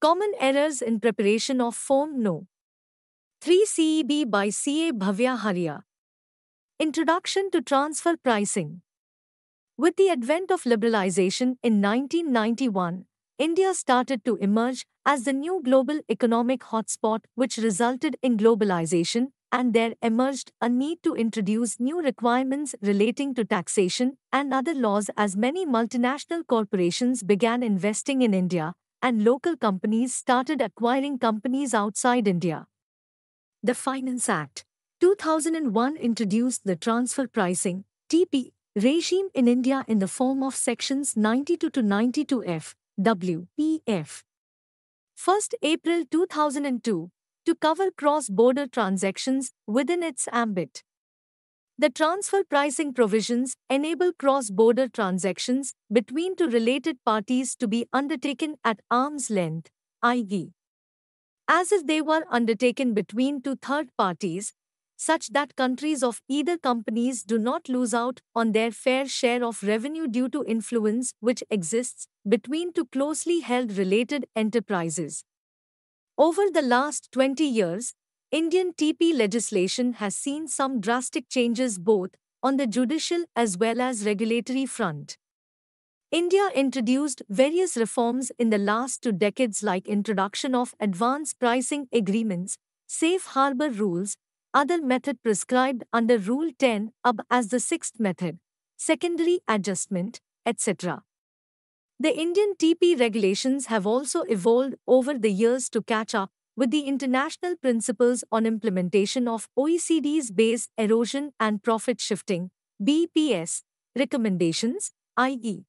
Common errors in preparation of form no. 3 CEB by CA Bhavya Haria. Introduction to transfer pricing. With the advent of liberalization in 1991, India started to emerge as the new global economic hotspot, which resulted in globalization, and there emerged a need to introduce new requirements relating to taxation and other laws as many multinational corporations began investing in India, and local companies started acquiring companies outside India. The Finance Act 2001 introduced the transfer pricing (TP) regime in India in the form of sections 92 to 92F WPF. 1st April 2002 to cover cross-border transactions within its ambit. The transfer pricing provisions enable cross border transactions between two related parties to be undertaken at arm's length, i.e., as if they were undertaken between two third parties, such that countries of either companies do not lose out on their fair share of revenue due to influence which exists between two closely held related enterprises. Over the last 20 years, Indian TP legislation has seen some drastic changes both on the judicial as well as regulatory front. India introduced various reforms in the last two decades like introduction of advance pricing agreements, safe harbor rules, other method prescribed under Rule 10 ab as the sixth method, secondary adjustment, etc. The Indian TP regulations have also evolved over the years to catch up with the International Principles on Implementation of OECD's Base Erosion and Profit Shifting BPS, recommendations, i.e.,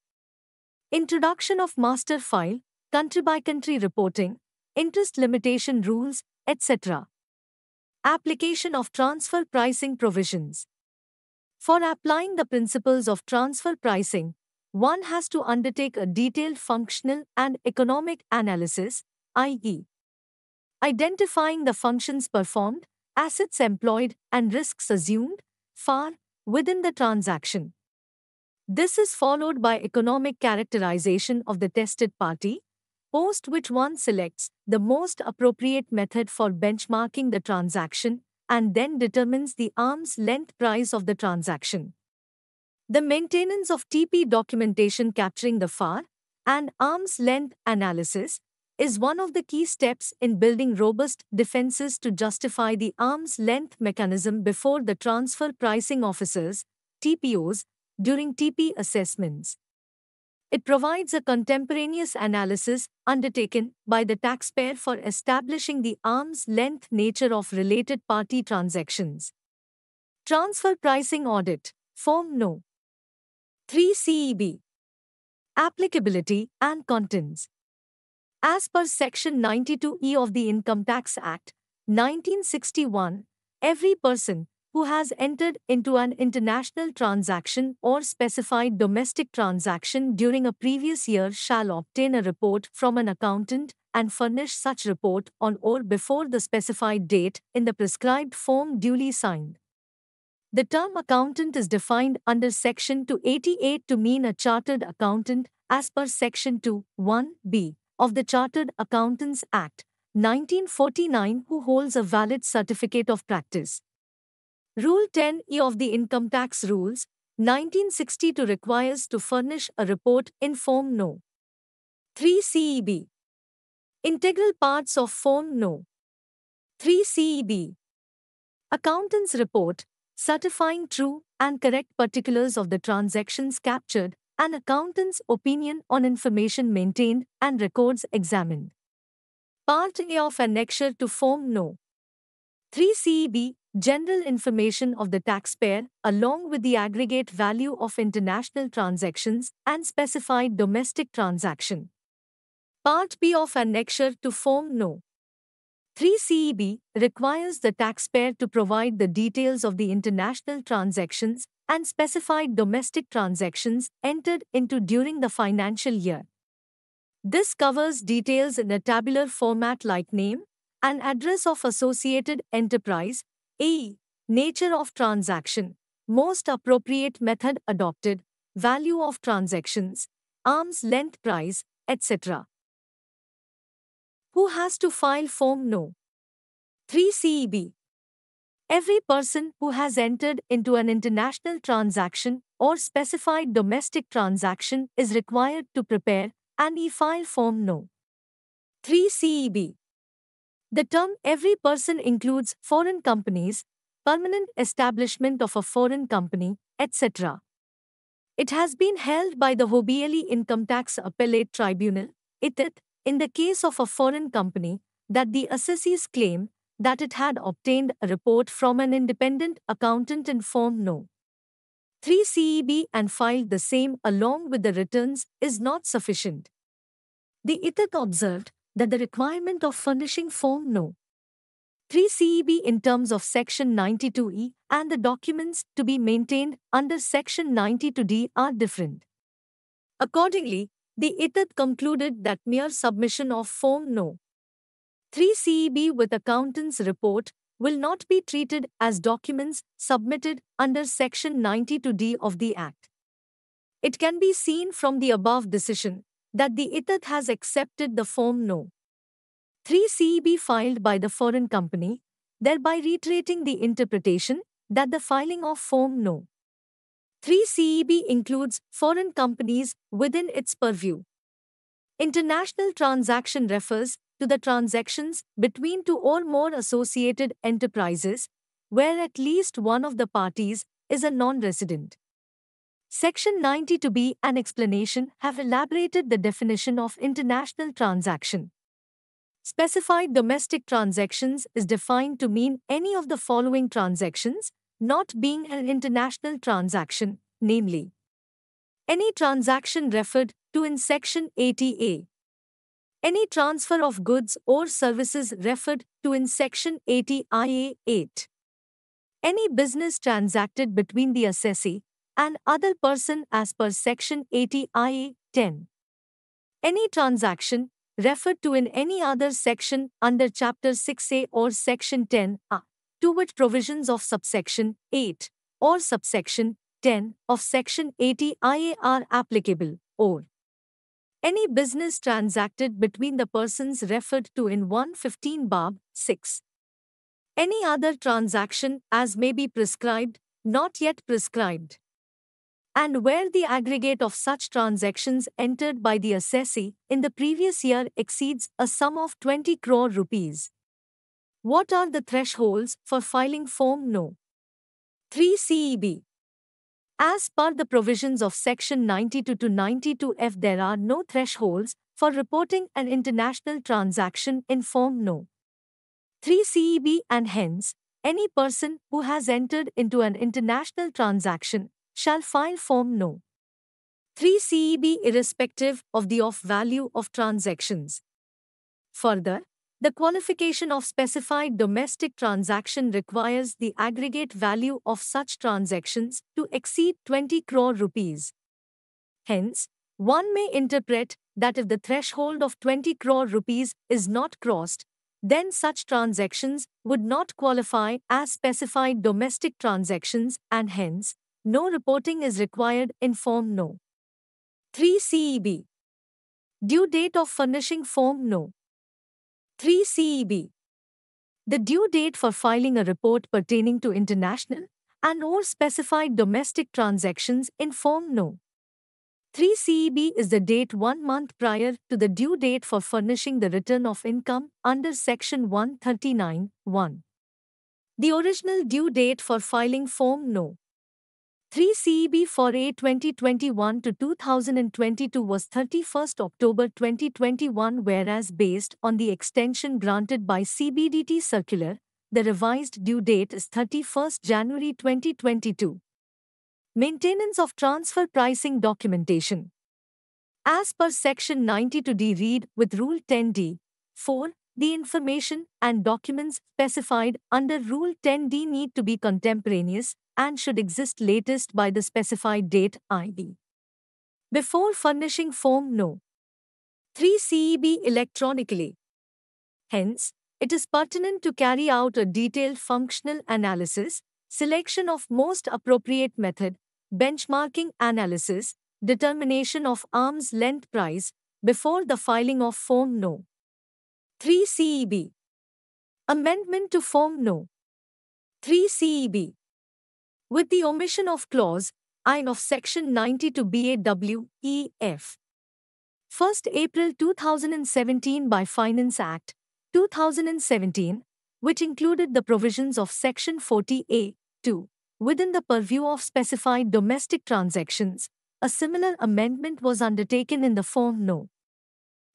introduction of master file, country by country reporting, interest limitation rules, etc. Application of transfer pricing provisions. For applying the principles of transfer pricing, one has to undertake a detailed functional and economic analysis, i.e., identifying the functions performed, assets employed, and risks assumed, FAR, within the transaction. This is followed by economic characterization of the tested party, post which one selects the most appropriate method for benchmarking the transaction and then determines the arm's length price of the transaction. The maintenance of TP documentation capturing the FAR and arm's length analysis is one of the key steps in building robust defenses to justify the arm's length mechanism before the transfer pricing officers, TPOs, during TP assessments. It provides a contemporaneous analysis undertaken by the taxpayer for establishing the arm's length nature of related party transactions. Transfer Pricing Audit, Form No. 3 CEB. Applicability and Contents. As per Section 92E of the Income Tax Act, 1961, every person who has entered into an international transaction or specified domestic transaction during a previous year shall obtain a report from an accountant and furnish such report on or before the specified date in the prescribed form duly signed. The term accountant is defined under Section 288 to mean a chartered accountant as per Section 2 1b of the Chartered Accountants Act, 1949 who holds a valid certificate of practice. Rule 10E of the Income Tax Rules, 1962 requires to furnish a report in Form No. 3 CEB. Integral parts of Form No. 3 CEB. Accountant's report, certifying true and correct particulars of the transactions captured an accountant's opinion on information maintained and records examined. Part A of Annexure to Form No. 3 CEB, General Information of the Taxpayer, along with the aggregate value of international transactions and specified domestic transaction. Part B of Annexure to Form No. 3CEB requires the taxpayer to provide the details of the international transactions and specified domestic transactions entered into during the financial year. This covers details in a tabular format like name and address of associated enterprise, AE, nature of transaction, most appropriate method adopted, value of transactions, arm's length price, etc who has to file Form No. 3 CEB. Every person who has entered into an international transaction or specified domestic transaction is required to prepare an e-file Form No. 3 CEB. The term every person includes foreign companies, permanent establishment of a foreign company, etc. It has been held by the Hobbieli Income Tax Appellate Tribunal, ITIT, in the case of a foreign company, that the assessees claim that it had obtained a report from an independent accountant in Form No. 3 CEB and filed the same along with the returns is not sufficient. The ITIC observed that the requirement of furnishing Form No. 3 CEB in terms of Section 92E and the documents to be maintained under Section 92D are different. Accordingly, the ITAD concluded that mere submission of Form No. 3 CEB with accountant's report will not be treated as documents submitted under Section 92D of the Act. It can be seen from the above decision that the ITAD has accepted the Form No. 3 CEB filed by the foreign company, thereby reiterating the interpretation that the filing of Form No. 3CEB includes foreign companies within its purview. International transaction refers to the transactions between two or more associated enterprises where at least one of the parties is a non-resident. Section ninety to be an explanation have elaborated the definition of international transaction. Specified domestic transactions is defined to mean any of the following transactions not being an international transaction, namely, any transaction referred to in Section 80A. Any transfer of goods or services referred to in Section 80IA 8. Any business transacted between the assessee and other person as per Section 80IA 10. Any transaction referred to in any other section under Chapter 6A or Section 10A to provisions of subsection 8 or subsection 10 of section 80 IAR applicable, or any business transacted between the persons referred to in 115 Barb 6. Any other transaction as may be prescribed, not yet prescribed. And where the aggregate of such transactions entered by the assessee in the previous year exceeds a sum of 20 crore rupees, what are the thresholds for filing Form No. 3 CEB? As per the provisions of Section 92 to 92F, there are no thresholds for reporting an international transaction in Form No. 3 CEB, and hence, any person who has entered into an international transaction shall file Form No. 3 CEB irrespective of the off value of transactions. Further, the qualification of specified domestic transaction requires the aggregate value of such transactions to exceed 20 crore rupees. Hence, one may interpret that if the threshold of 20 crore rupees is not crossed, then such transactions would not qualify as specified domestic transactions and hence, no reporting is required in Form No. 3 CEB. Due date of furnishing Form No. 3 CEB. The due date for filing a report pertaining to international and or specified domestic transactions in Form No. 3 CEB is the date one month prior to the due date for furnishing the return of income under Section 139 1. The original due date for filing Form No. 3 CEB for A 2021 to 2022 was 31st October 2021 whereas based on the extension granted by CBDT circular the revised due date is 31st January 2022 Maintenance of transfer pricing documentation As per section 92D read with rule 10D 4 the information and documents specified under Rule 10D need to be contemporaneous and should exist latest by the specified date, I. D. Before furnishing Form No. 3 CEB electronically. Hence, it is pertinent to carry out a detailed functional analysis, selection of most appropriate method, benchmarking analysis, determination of arm's length price, before the filing of Form No. 3 CEB. Amendment to Form No. 3 CEB with the omission of clause I of section 90 to BAWEF. 1st April 2017 by Finance Act 2017, which included the provisions of section 40A 2 within the purview of specified domestic transactions. A similar amendment was undertaken in the form No.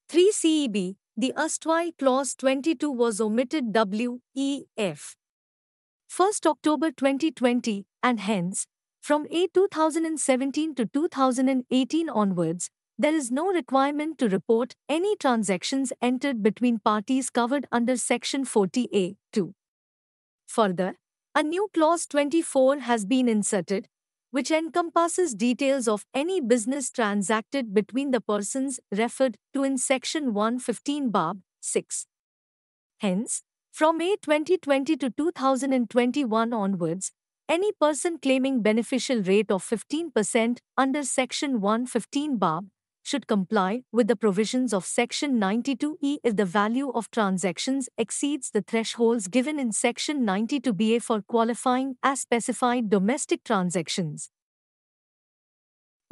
3 CEB, the erstwhile clause 22 was omitted WEF. 1st October 2020, and hence, from A 2017 to 2018 onwards, there is no requirement to report any transactions entered between parties covered under Section 40A 2. Further, a new clause 24 has been inserted, which encompasses details of any business transacted between the persons referred to in Section 115 Barb 6. Hence, from May 2020 to 2021 onwards, any person claiming beneficial rate of 15% under Section 115 BAB should comply with the provisions of Section 92E if the value of transactions exceeds the thresholds given in Section 92BA for qualifying as specified domestic transactions.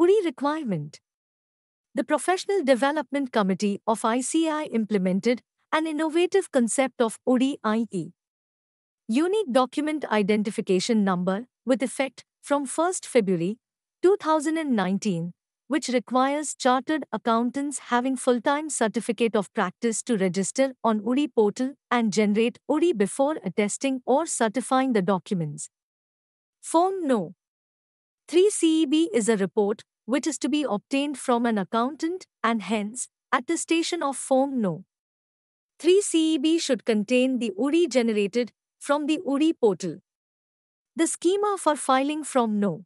URI requirement The Professional Development Committee of ICI implemented an innovative concept of ODIE. Unique Document Identification Number with effect from 1st February 2019, which requires chartered accountants having full-time certificate of practice to register on ODI portal and generate ODI before attesting or certifying the documents. Form No. 3 CEB is a report which is to be obtained from an accountant and hence attestation of Form No. 3 CEB should contain the URI generated from the URI portal. The schema for filing from No.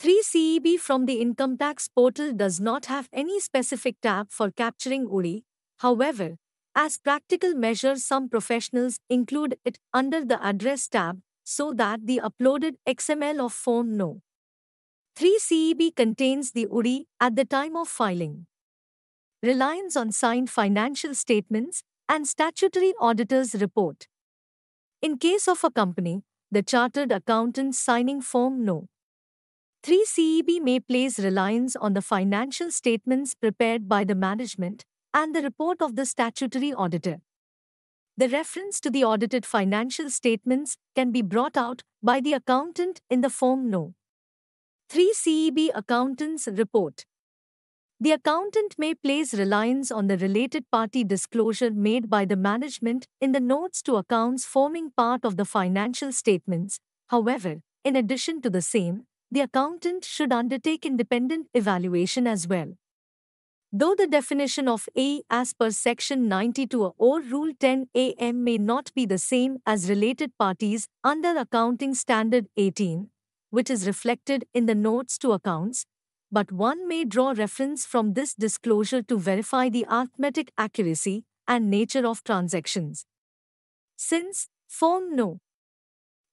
3 CEB from the Income Tax portal does not have any specific tab for capturing URI. however, as practical measure some professionals include it under the Address tab so that the uploaded XML of Form No. 3 CEB contains the URI at the time of filing. Reliance on signed financial statements and statutory auditor's report. In case of a company, the chartered accountant signing form no. 3 CEB may place reliance on the financial statements prepared by the management and the report of the statutory auditor. The reference to the audited financial statements can be brought out by the accountant in the form No. 3 CEB Accountant's Report. The accountant may place reliance on the related party disclosure made by the management in the notes to accounts forming part of the financial statements. However, in addition to the same, the accountant should undertake independent evaluation as well. Though the definition of A as per Section 92 or Rule 10 AM may not be the same as related parties under Accounting Standard 18, which is reflected in the notes to accounts, but one may draw reference from this disclosure to verify the arithmetic accuracy and nature of transactions. Since, Form No.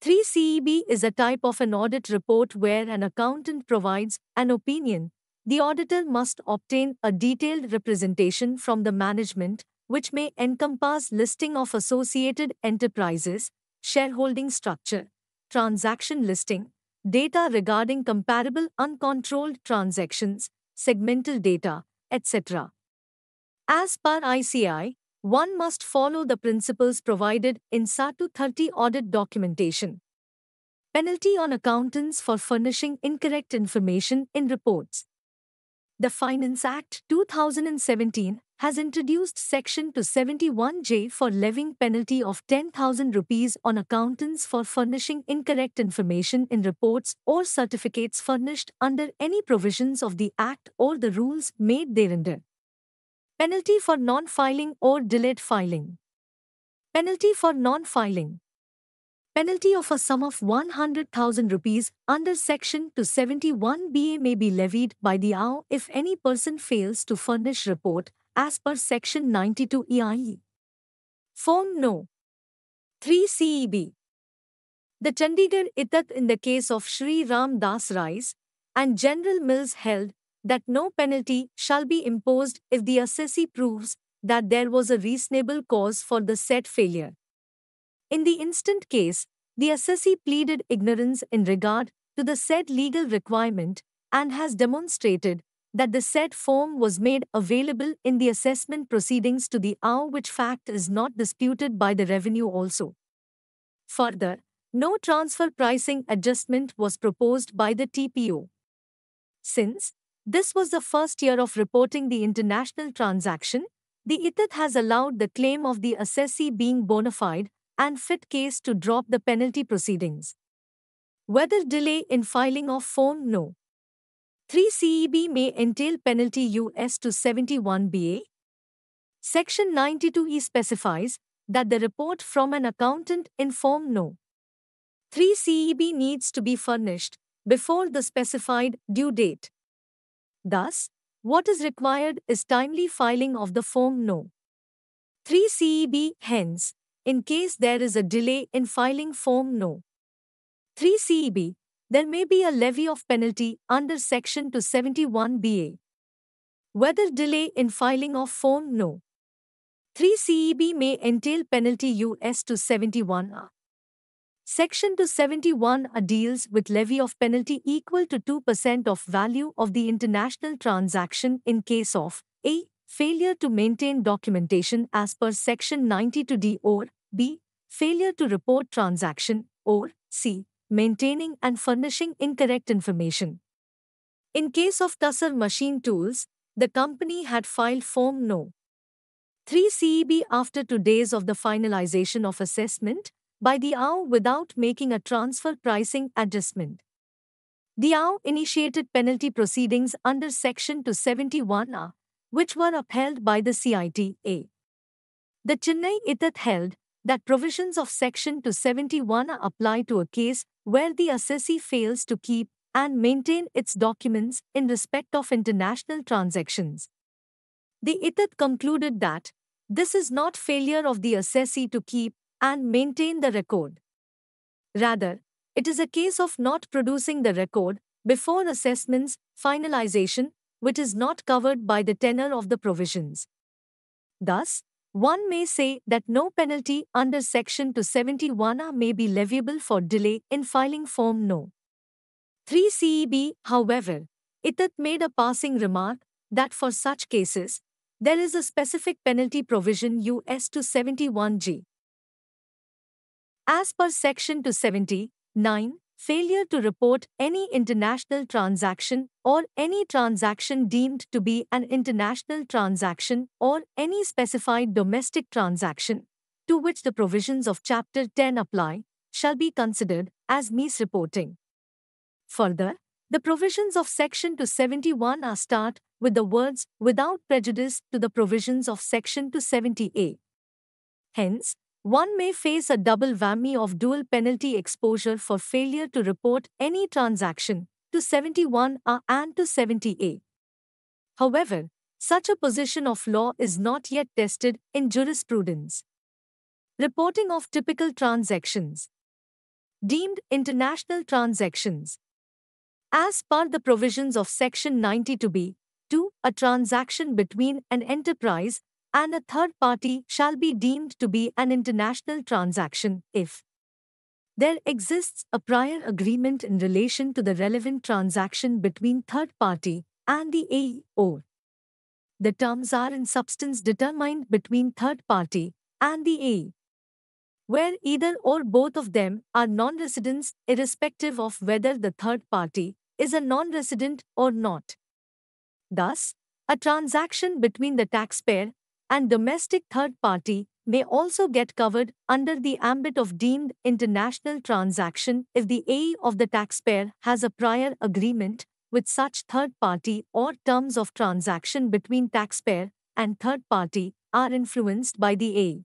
3 CEB is a type of an audit report where an accountant provides an opinion, the auditor must obtain a detailed representation from the management, which may encompass listing of associated enterprises, shareholding structure, transaction listing, data regarding comparable uncontrolled transactions, segmental data, etc. As per ICI, one must follow the principles provided in SATU 30 audit documentation. Penalty on accountants for furnishing incorrect information in reports. The Finance Act 2017 has introduced Section 271J for levying penalty of 10,000 rupees on accountants for furnishing incorrect information in reports or certificates furnished under any provisions of the Act or the rules made thereunder. Penalty for non-filing or delayed filing. Penalty for non-filing. Penalty of a sum of 100,000 rupees under Section 271BA may be levied by the AO if any person fails to furnish report as per Section 92 EIE. Form No. 3 CEB. The Chandigarh Itat in the case of Sri Ram Das Rais and General Mills held that no penalty shall be imposed if the assessee proves that there was a reasonable cause for the said failure. In the instant case, the assessee pleaded ignorance in regard to the said legal requirement and has demonstrated that the said form was made available in the assessment proceedings to the AO which fact is not disputed by the revenue also. Further, no transfer pricing adjustment was proposed by the TPO. Since this was the first year of reporting the international transaction, the ITIT has allowed the claim of the assessee being bona fide and fit case to drop the penalty proceedings. Whether delay in filing of form no. 3 CEB may entail penalty US to 71 BA. Section 92E specifies that the report from an accountant inform no. 3 CEB needs to be furnished before the specified due date. Thus, what is required is timely filing of the form no. 3 CEB hence, in case there is a delay in filing form no. 3 CEB there may be a levy of penalty under Section 271 BA. Whether delay in filing of form no. 3 CEB may entail penalty US 271 A. Section 271 A deals with levy of penalty equal to 2% of value of the international transaction in case of A. Failure to maintain documentation as per Section 92D or B. Failure to report transaction or C maintaining and furnishing incorrect information. In case of Tussar Machine Tools, the company had filed Form No. 3 CEB after two days of the finalization of assessment by the AO without making a transfer pricing adjustment. The AO initiated penalty proceedings under Section 271A, which were upheld by the CITA. The Chennai ITAT held that provisions of Section 271 apply to a case where the assessee fails to keep and maintain its documents in respect of international transactions. The ITAT concluded that this is not failure of the assessee to keep and maintain the record. Rather, it is a case of not producing the record before assessments finalization, which is not covered by the tenor of the provisions. Thus, one may say that no penalty under Section 271A may be leviable for delay in filing Form No. 3 CEB, however, Itat made a passing remark that for such cases, there is a specific penalty provision US 271G. As per Section 279 failure to report any international transaction or any transaction deemed to be an international transaction or any specified domestic transaction to which the provisions of Chapter 10 apply shall be considered as misreporting. Further, the provisions of Section 271 are start with the words without prejudice to the provisions of Section 270A. Hence, one may face a double whammy of dual penalty exposure for failure to report any transaction to 71A and to 70A. However, such a position of law is not yet tested in jurisprudence. Reporting of typical transactions deemed international transactions. As per the provisions of Section 92b, 2, a transaction between an enterprise and a third party shall be deemed to be an international transaction if there exists a prior agreement in relation to the relevant transaction between third party and the AEO. The terms are in substance determined between third party and the AE, where either or both of them are non-residents irrespective of whether the third party is a non-resident or not. Thus, a transaction between the taxpayer and domestic third party may also get covered under the ambit of deemed international transaction if the AE of the taxpayer has a prior agreement with such third party or terms of transaction between taxpayer and third party are influenced by the AE.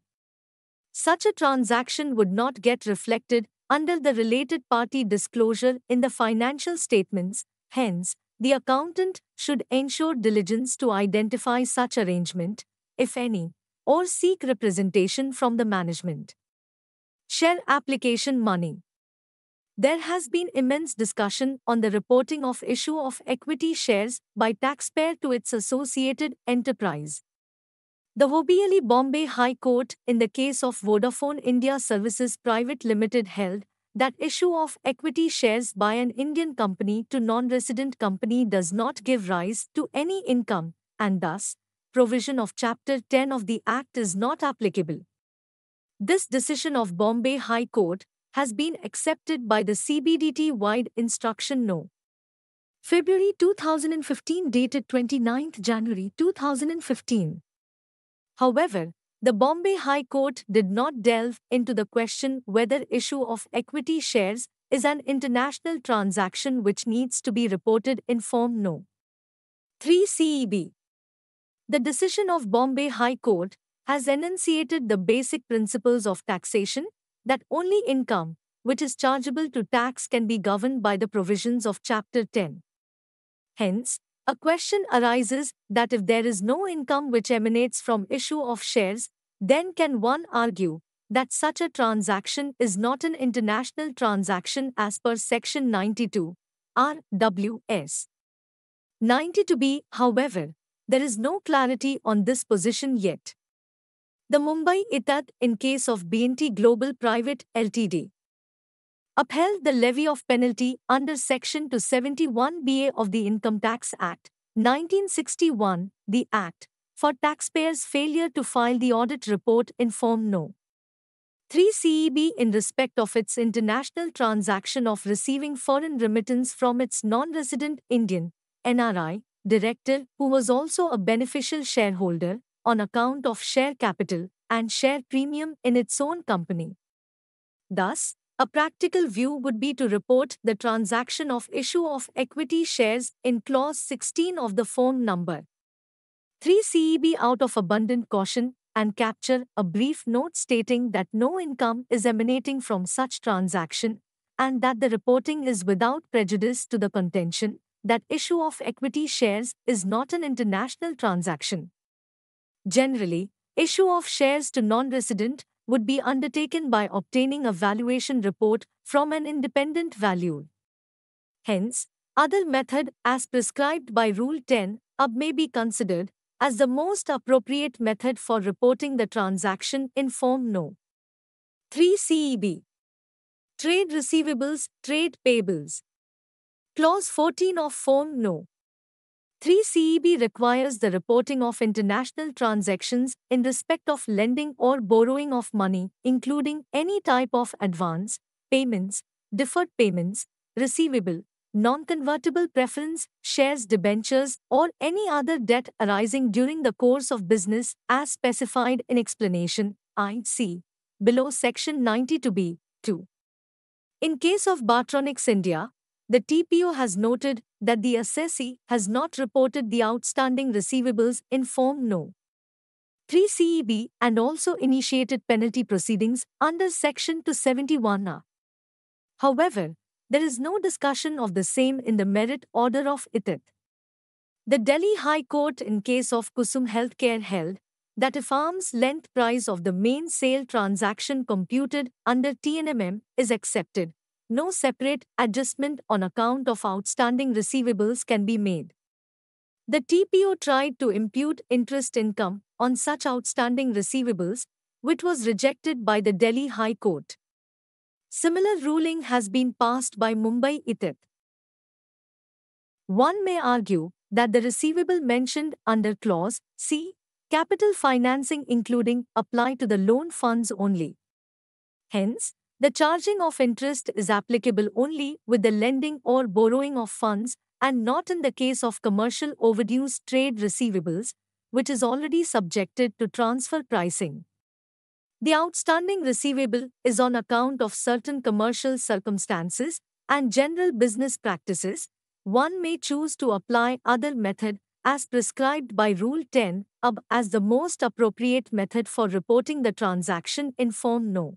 Such a transaction would not get reflected under the related party disclosure in the financial statements, hence, the accountant should ensure diligence to identify such arrangement if any, or seek representation from the management. Share application money. There has been immense discussion on the reporting of issue of equity shares by taxpayer to its associated enterprise. The Hobbieli Bombay High Court in the case of Vodafone India Services Private Limited held that issue of equity shares by an Indian company to non-resident company does not give rise to any income and thus provision of Chapter 10 of the Act is not applicable. This decision of Bombay High Court has been accepted by the CBDT-wide Instruction No. February 2015 dated 29 January 2015. However, the Bombay High Court did not delve into the question whether issue of equity shares is an international transaction which needs to be reported in Form No. 3 CEB. The decision of Bombay High Court has enunciated the basic principles of taxation that only income, which is chargeable to tax, can be governed by the provisions of Chapter 10. Hence, a question arises that if there is no income which emanates from issue of shares, then can one argue that such a transaction is not an international transaction as per Section 92, RWS. 92b, however, there is no clarity on this position yet. The Mumbai ITAT in case of BNT Global Private Ltd. upheld the levy of penalty under Section 271 BA of the Income Tax Act, 1961, the Act, for taxpayers' failure to file the audit report in Form No. 3 CEB in respect of its international transaction of receiving foreign remittance from its non resident Indian, NRI, director who was also a beneficial shareholder on account of share capital and share premium in its own company. Thus, a practical view would be to report the transaction of issue of equity shares in clause 16 of the form number 3 CEB out of abundant caution and capture a brief note stating that no income is emanating from such transaction and that the reporting is without prejudice to the contention that issue of equity shares is not an international transaction. Generally, issue of shares to non-resident would be undertaken by obtaining a valuation report from an independent valuer. Hence, other method as prescribed by Rule 10 UB may be considered as the most appropriate method for reporting the transaction in Form No. 3 CEB Trade Receivables, Trade Payables Clause 14 of Form No. 3 CEB requires the reporting of international transactions in respect of lending or borrowing of money, including any type of advance, payments, deferred payments, receivable, non-convertible preference, shares debentures, or any other debt arising during the course of business as specified in explanation IC below section 92b 2. In case of Bartronics India, the TPO has noted that the assessee has not reported the outstanding receivables in Form No. 3 CEB and also initiated penalty proceedings under Section 271A. However, there is no discussion of the same in the merit order of ITIT. The Delhi High Court in case of Kusum Healthcare held that if arm's length price of the main sale transaction computed under TNMM is accepted, no separate adjustment on account of outstanding receivables can be made. The TPO tried to impute interest income on such outstanding receivables, which was rejected by the Delhi High Court. Similar ruling has been passed by Mumbai ITIP. One may argue that the receivable mentioned under Clause C, capital financing including apply to the loan funds only. Hence, the charging of interest is applicable only with the lending or borrowing of funds and not in the case of commercial overdues trade receivables, which is already subjected to transfer pricing. The outstanding receivable is on account of certain commercial circumstances and general business practices. One may choose to apply other method as prescribed by Rule 10 UB as the most appropriate method for reporting the transaction in Form No.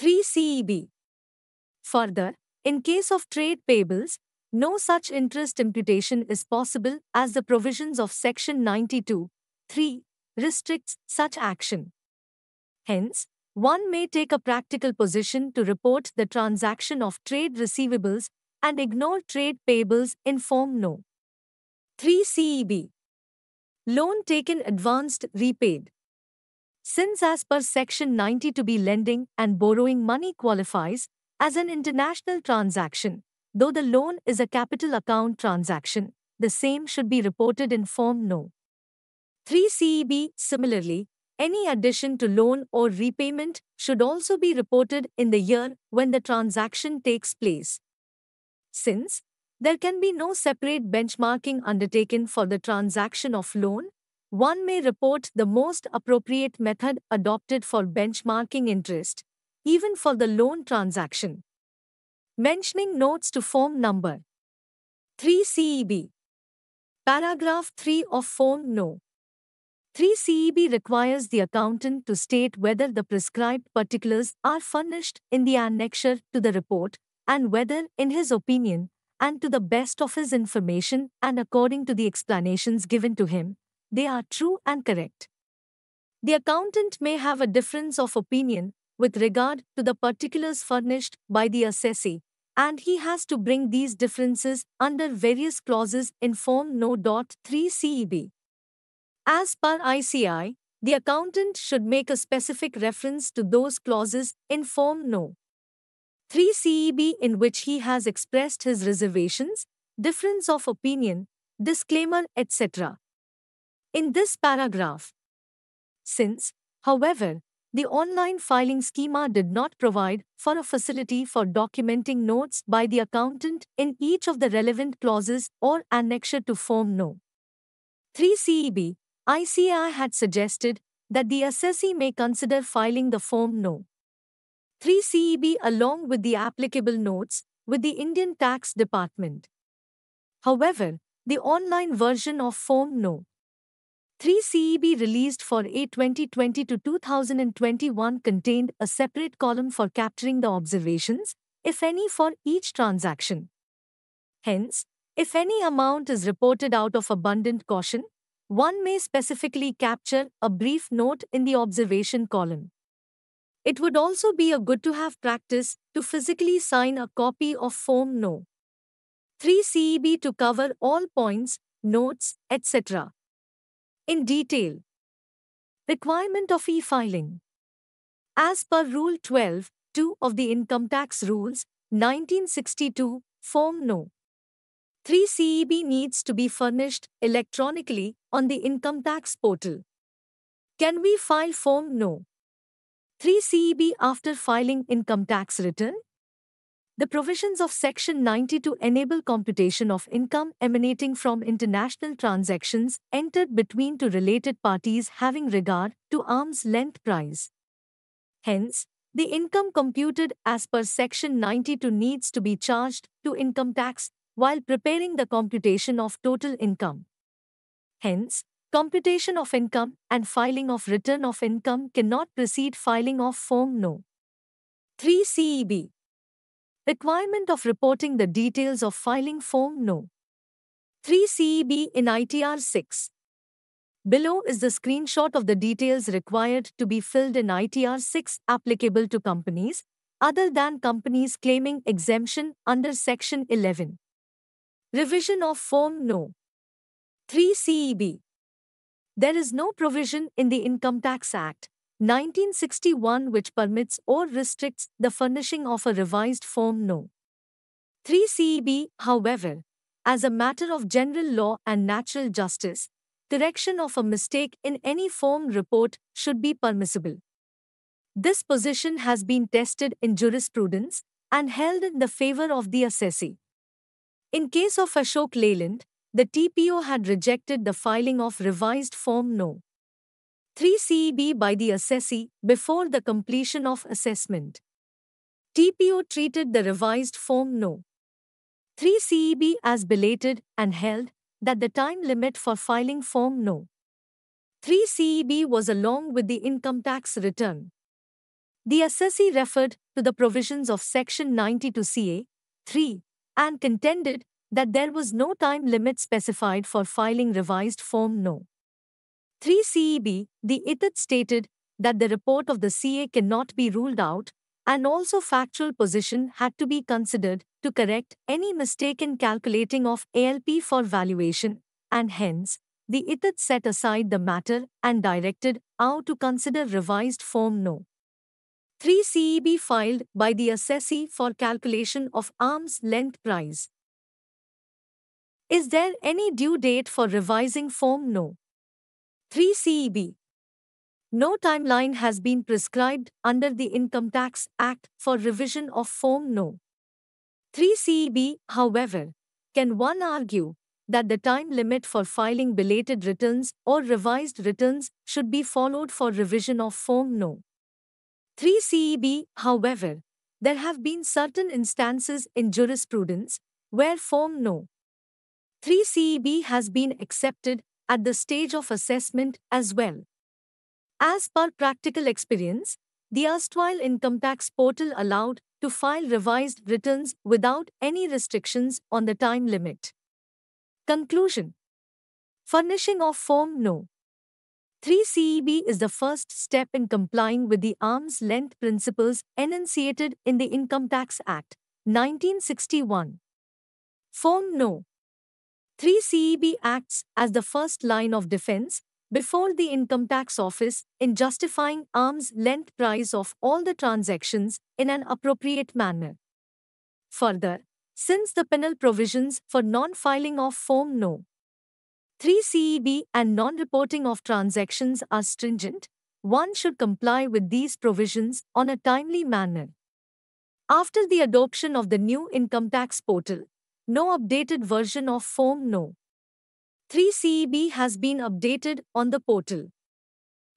3 CEB. Further, in case of trade payables, no such interest imputation is possible as the provisions of Section 92, 3, restricts such action. Hence, one may take a practical position to report the transaction of trade receivables and ignore trade payables in Form No. 3 CEB. Loan taken advanced repaid since as per Section 90 to be lending and borrowing money qualifies as an international transaction, though the loan is a capital account transaction, the same should be reported in Form No. 3 CEB. Similarly, any addition to loan or repayment should also be reported in the year when the transaction takes place. Since there can be no separate benchmarking undertaken for the transaction of loan one may report the most appropriate method adopted for benchmarking interest, even for the loan transaction. Mentioning notes to form number 3 CEB. Paragraph 3 of Form No. 3 CEB requires the accountant to state whether the prescribed particulars are furnished in the annexure to the report and whether, in his opinion, and to the best of his information and according to the explanations given to him, they are true and correct. The accountant may have a difference of opinion with regard to the particulars furnished by the assessee, and he has to bring these differences under various clauses in Form No. 3 CEB. As per ICI, the accountant should make a specific reference to those clauses in Form No. 3 CEB in which he has expressed his reservations, difference of opinion, disclaimer, etc in this paragraph. Since, however, the online filing schema did not provide for a facility for documenting notes by the accountant in each of the relevant clauses or annexure to Form No. 3 CEB, ICI had suggested that the assessee may consider filing the Form No. 3 CEB along with the applicable notes with the Indian Tax Department. However, the online version of Form No. 3 CEB released for A 2020 to 2021 contained a separate column for capturing the observations, if any, for each transaction. Hence, if any amount is reported out of abundant caution, one may specifically capture a brief note in the observation column. It would also be a good to have practice to physically sign a copy of Form No. 3 CEB to cover all points, notes, etc in detail. Requirement of e-filing As per Rule 12, 2 of the Income Tax Rules, 1962, Form No. 3 CEB needs to be furnished electronically on the Income Tax Portal. Can we file Form No. 3 CEB after filing income tax return? The provisions of Section 90 to enable computation of income emanating from international transactions entered between two related parties having regard to arm's length price. Hence, the income computed as per Section 92 needs to be charged to income tax while preparing the computation of total income. Hence, computation of income and filing of return of income cannot precede filing of Form No. 3 CEB. Requirement of reporting the details of filing form No. 3 CEB in ITR 6. Below is the screenshot of the details required to be filled in ITR 6 applicable to companies, other than companies claiming exemption under Section 11. Revision of Form No. 3 CEB. There is no provision in the Income Tax Act 1961 which permits or restricts the furnishing of a revised form no. 3 CEB, however, as a matter of general law and natural justice, correction of a mistake in any form report should be permissible. This position has been tested in jurisprudence and held in the favor of the assessee. In case of Ashok Leyland, the TPO had rejected the filing of revised Form No. 3 CEB by the assessee before the completion of assessment. TPO treated the revised form No. 3 CEB as belated and held that the time limit for filing form No. 3 CEB was along with the income tax return. The assessee referred to the provisions of Section 92 CA 3 and contended that there was no time limit specified for filing revised form No. 3 CEB, the ITIT stated that the report of the CA cannot be ruled out, and also factual position had to be considered to correct any mistake in calculating of ALP for valuation, and hence, the ITIT set aside the matter and directed how to consider revised form no. 3 CEB filed by the assessee for calculation of arm's length price. Is there any due date for revising form no? 3 CEB. No timeline has been prescribed under the Income Tax Act for revision of Form No. 3 CEB, however, can one argue that the time limit for filing belated returns or revised returns should be followed for revision of Form No. 3 CEB, however, there have been certain instances in jurisprudence where Form No. 3 CEB has been accepted at the stage of assessment as well. As per practical experience, the erstwhile income tax portal allowed to file revised returns without any restrictions on the time limit. Conclusion Furnishing of Form No. 3 CEB is the first step in complying with the arm's length principles enunciated in the Income Tax Act, 1961. Form No. 3 CEB acts as the first line of defense before the Income Tax Office in justifying arm's length price of all the transactions in an appropriate manner. Further, since the penal provisions for non-filing of Form No. 3 CEB and non-reporting of transactions are stringent, one should comply with these provisions on a timely manner. After the adoption of the new income tax portal, no updated version of Form No. 3 CEB has been updated on the portal.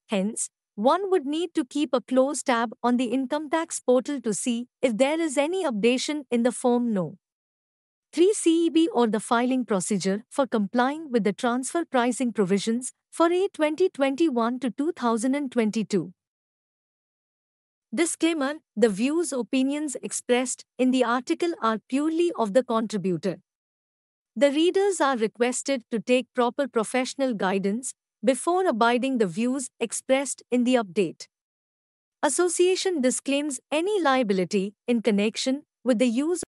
Hence, one would need to keep a close tab on the income tax portal to see if there is any updation in the Form No. 3 CEB or the filing procedure for complying with the transfer pricing provisions for A 2021 to 2022. Disclaimer The views opinions expressed in the article are purely of the contributor. The readers are requested to take proper professional guidance before abiding the views expressed in the update. Association disclaims any liability in connection with the use